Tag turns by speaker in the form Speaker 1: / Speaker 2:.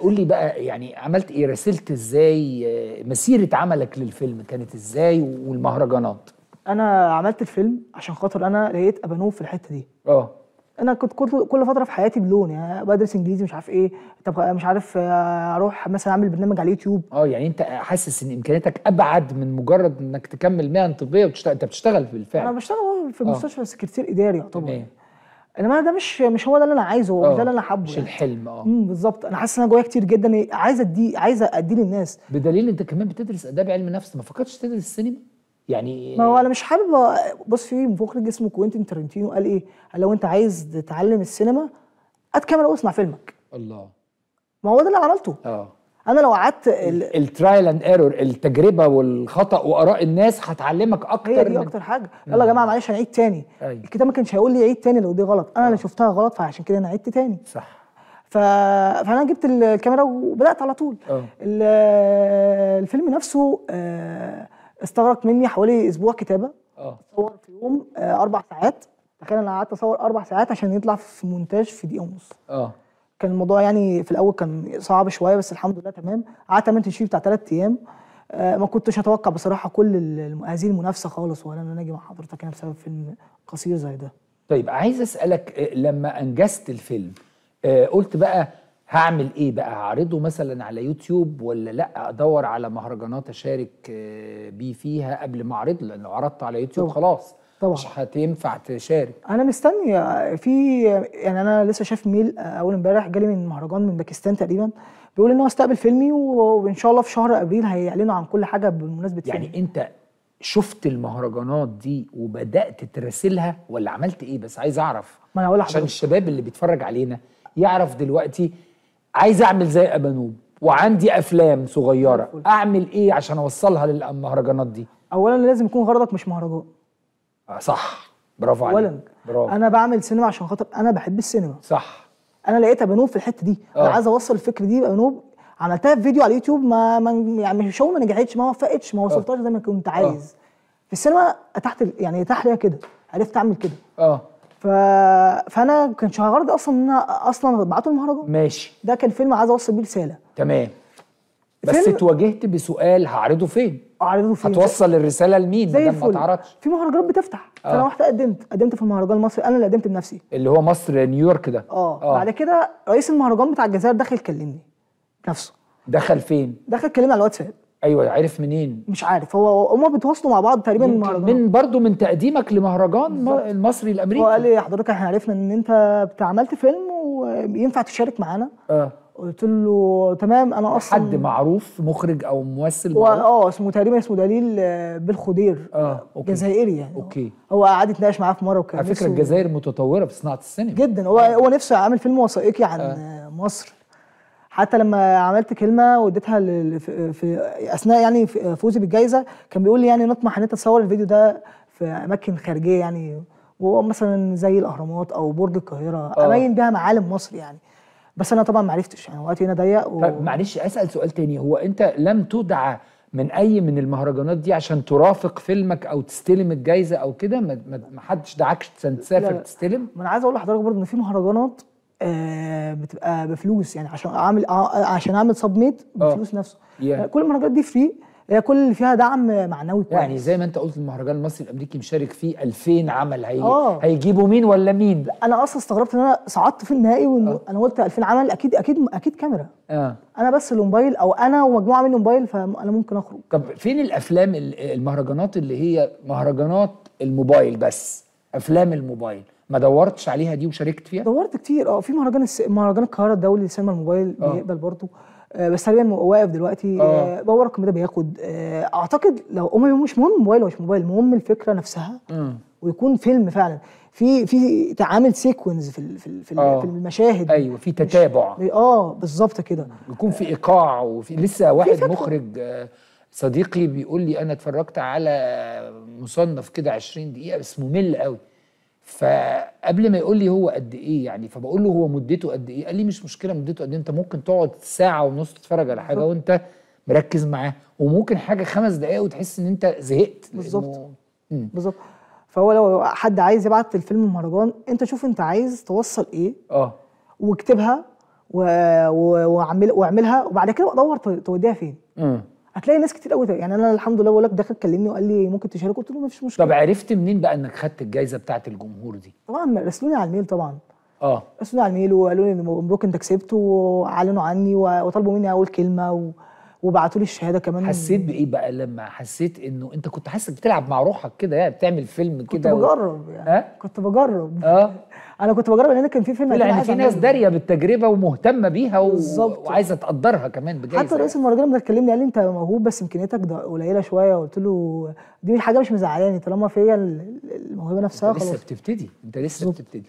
Speaker 1: قول لي بقى يعني عملت ايه راسلت ازاي مسيره عملك للفيلم كانت ازاي والمهرجانات انا عملت الفيلم عشان خاطر انا لقيت ابانوف في الحته دي اه
Speaker 2: انا كنت كل فتره في حياتي بلون يعني بدرس انجليزي مش عارف ايه طب مش عارف
Speaker 1: آه، اروح مثلا اعمل برنامج على اليوتيوب اه يعني انت حاسس ان امكانياتك ابعد من مجرد انك تكمل مهن طبيه وتشتغل انت بتشتغل بالفعل انا
Speaker 2: بشتغل في آه. مستشفى
Speaker 1: سكرتير اداري يعتبر
Speaker 2: انما ده مش مش هو ده اللي انا عايزه هو ده آه، اللي انا حابه مش يعني. الحلم اه بالظبط انا حاسس ان انا جوايا كتير جدا عايز ادي عايز ادي للناس بدليل انت كمان بتدرس اداب علم نفس ما فكرتش تدرس السينما
Speaker 1: يعني ما هو
Speaker 2: انا مش حابب بص في مخرج اسمه كوينتين ترنتينو قال ايه؟ قال لو انت عايز تتعلم السينما هات كاميرا فيلمك
Speaker 1: الله ما هو ده اللي عملته اه انا لو قعدت الترايل اند ايرور التجربه والخطا واراء الناس هتعلمك اكتر هي دي اكتر
Speaker 2: حاجه يلا يا جماعه معلش هنعيد تاني أي. أيوه. الكتاب ما كانش هيقول لي عيد تاني لو دي غلط انا اللي آه. شفتها غلط فعشان كده انا عدت تاني صح ف... فانا جبت الكاميرا وبدات على طول أوه. الفيلم نفسه آه، استغرق مني حوالي اسبوع كتابه اه صور في يوم آه، اربع ساعات تخيل انا قعدت اصور اربع ساعات عشان يطلع في مونتاج في دقيقه ونص اه كان الموضوع يعني في الاول كان صعب شويه بس الحمد لله تمام قعدت عملت شيء بتاع ثلاث ايام آه، ما كنتش اتوقع بصراحه كل هذه المنافسه خالص ولا انا اجي مع حضرتك هنا يعني بسبب فيلم قصير زي ده
Speaker 1: طيب عايز اسالك آه، لما انجزت الفيلم آه، قلت بقى هعمل ايه بقى هعرضه مثلا على يوتيوب ولا لا ادور على مهرجانات اشارك بيه فيها قبل ما اعرضه لان لو عرضته على يوتيوب خلاص طبعا مش هتنفع تشارك انا مستني
Speaker 2: في يعني انا لسه شايف ميل آه، اول امبارح جالي من مهرجان من باكستان تقريبا
Speaker 1: بيقول ان هو استقبل فيلمي وان شاء الله في شهر ابريل هيعلنوا عن كل حاجه بمناسبه يعني فيلمي. انت شفت المهرجانات دي وبدات تراسلها ولا عملت ايه بس عايز اعرف ما انا عشان الشباب اللي بيتفرج علينا يعرف دلوقتي عايز اعمل زي ابانوب وعندي افلام صغيره اعمل ايه عشان اوصلها للمهرجانات دي اولا لازم يكون غرضك مش مهرجان آه، صح برافو عليك اولا برافو انا
Speaker 2: بعمل سينما عشان خاطر انا بحب السينما صح انا لقيت بنوب في الحته دي أوه. انا آه. عايز اوصل الفكر دي بنوب عملتها في فيديو على اليوتيوب ما يعني مش ما نجحتش ما وفقتش ما آه. وصلتهاش زي ما كنت عايز أوه. في السينما اتحت يعني اتاح ليا كده عرفت اعمل كده اه ف... فانا كان غرضي اصلا ان انا اصلا بعته المهرجان ماشي ده كان فيلم عايز اوصل بيه
Speaker 1: رساله تمام بس اتواجهت بسؤال هعرضه فين اعرضه فين هتوصل الرساله لمين زي ما تعرضش في مهرجانات بتفتح آه. فانا رحت
Speaker 2: قدمت قدمت في المهرجان المصري انا اللي قدمت بنفسي
Speaker 1: اللي هو مصر نيويورك ده
Speaker 2: اه, آه. بعد كده رئيس المهرجان بتاع الجزائر دخل كلمني
Speaker 1: نفسه دخل فين دخل كلمني على الواتساب ايوه عارف منين مش عارف هو هما بيتواصلوا مع بعض تقريبا المهرجان من برضه من تقديمك لمهرجان المصري الامريكي هو قال لي
Speaker 2: حضرتك احنا عرفنا ان انت عملت فيلم وينفع تشارك معانا اه قلت له تمام انا اصلا حد معروف مخرج او ممثل اه اسمه تقريبا اسمه دليل آه، بالخدير اه أوكي. جزائري يعني اوكي هو قعد يتناقش معاه في مره وكان على فكره الجزائر متطوره في صناعه السينما جدا هو آه. هو نفسه عامل فيلم وثائقي عن آه. مصر حتى لما عملت كلمه واديتها في اثناء يعني فوزي بالجائزه كان بيقول لي يعني نطمح ان انت تصور الفيديو ده في اماكن خارجيه يعني وهو مثلا زي
Speaker 1: الاهرامات او برج القاهره ابين آه. بيها معالم مصر يعني بس انا طبعا ما عرفتش يعني وقتي هنا ضيق و... طيب معلش اسال سؤال تاني هو انت لم تدعى من اي من المهرجانات دي عشان ترافق فيلمك او تستلم الجايزه او كده ما حدش دعاكش تسافر تستلم ما انا عايز اقول لحضرتك برضه ان في مهرجانات آه بتبقى بفلوس يعني عشان اعمل آه،
Speaker 2: عشان اعمل سبميت آه. بفلوس أوه. نفسه آه كل المهرجانات دي فري هي كل اللي فيها دعم معنوي
Speaker 1: كويس يعني زي ما انت قلت المهرجان المصري الامريكي مشارك فيه 2000 عمل هي... آه. هيجيبوا مين ولا مين
Speaker 2: انا اصلا استغربت ان انا صعدت في النهائي وان آه. انا قلت 2000 عمل اكيد اكيد اكيد كاميرا آه. انا بس الموبايل او انا ومجموعه من الموبايل فانا ممكن اخرج
Speaker 1: طب فين الافلام المهرجانات اللي هي مهرجانات الموبايل بس افلام الموبايل ما دورتش عليها دي وشاركت فيها
Speaker 2: دورت كتير اه في مهرجان الس... مهرجان القاهره الدولي لسينما الموبايل آه. بيقبل برضه آه، بس غالبا واقف دلوقتي آه. هو الرقم ده بياخد آه، اعتقد لو هم مش مهم موبايل مش موبايل المهم الفكره نفسها م. ويكون فيلم فعلا في في تعامل سيكونز في
Speaker 1: في آه. في المشاهد ايوه في تتابع اه بالظبط كده يكون في ايقاع وفي لسه واحد مخرج صديقي بيقول لي انا اتفرجت على مصنف كده 20 دقيقه بس ممل قوي فقبل ما يقول لي هو قد ايه يعني فبقول له هو مدته قد ايه قال لي مش مشكله مدته قد ايه انت ممكن تقعد ساعه ونص تتفرج على حاجه وانت مركز معاه وممكن حاجه خمس دقائق وتحس ان انت زهقت بالظبط بالظبط فهو لو حد عايز يبعت الفيلم مهرجان
Speaker 2: انت شوف انت عايز توصل ايه اه واكتبها واعملها وبعد كده ادور توديها فين امم هتلاقي ناس كتير قوي يعني انا الحمد لله بقول لك دخل كلمني وقال لي ممكن تشارك قلت له ما فيش مشكله
Speaker 1: طب عرفت منين بقى انك خدت الجائزه بتاعه الجمهور دي؟
Speaker 2: طبعا رسلوني على الميل طبعا اه رسلوني على الميل وقالوا لي مبروك انت كسبت واعلنوا عني
Speaker 1: وطلبوا مني اقول كلمه و... وبعتوا لي الشهاده كمان حسيت بايه بقى لما حسيت انه انت كنت حاسس بتلعب مع روحك كده يعني بتعمل فيلم كده كنت بجرب يعني أه؟ كنت بجرب اه انا كنت بجرب لان كان في فيلم طلع في ناس داريه بالتجربه ومهتمه بيها و... وعايزه تقدرها كمان بجد حتى يعني. رئيس
Speaker 2: المهرجان لما كلمني قال لي انت موهوب بس امكانياتك قليله شويه قلت له دي حاجه مش مزعلاني طالما فيا الموهبه نفسها خلاص لسه
Speaker 1: بتبتدي انت لسه بتبتدي